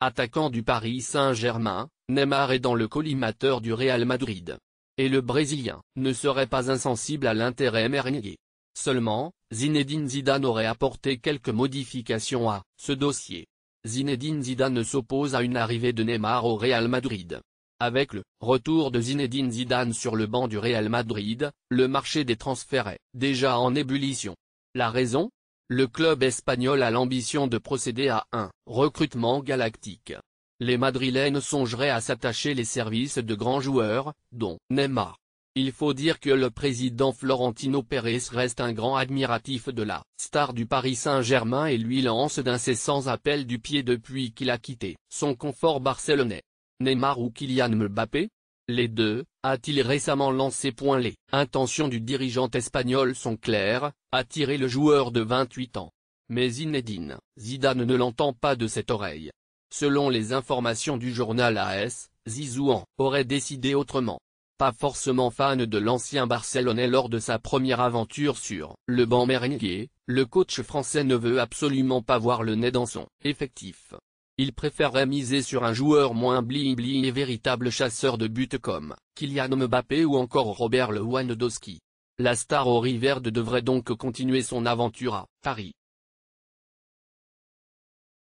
Attaquant du Paris Saint-Germain, Neymar est dans le collimateur du Real Madrid. Et le Brésilien ne serait pas insensible à l'intérêt merengue. Seulement, Zinedine Zidane aurait apporté quelques modifications à ce dossier. Zinedine Zidane s'oppose à une arrivée de Neymar au Real Madrid. Avec le retour de Zinedine Zidane sur le banc du Real Madrid, le marché des transferts est déjà en ébullition. La raison le club espagnol a l'ambition de procéder à un recrutement galactique. Les Madrilènes songeraient à s'attacher les services de grands joueurs, dont Neymar. Il faut dire que le président Florentino Pérez reste un grand admiratif de la star du Paris Saint-Germain et lui lance d'incessants appels du pied depuis qu'il a quitté son confort barcelonais. Neymar ou Kylian Mbappé les deux, a-t-il récemment lancé point Les intentions du dirigeant espagnol sont claires, attirer le joueur de 28 ans. Mais Zinedine, Zidane ne l'entend pas de cette oreille. Selon les informations du journal AS, Zizouan aurait décidé autrement. Pas forcément fan de l'ancien Barcelonais lors de sa première aventure sur le banc merengue, le coach français ne veut absolument pas voir le nez dans son effectif. Il préférerait miser sur un joueur moins bling-bling et véritable chasseur de buts comme Kylian Mbappé ou encore Robert Lewandowski. La star au Verde devrait donc continuer son aventure à Paris,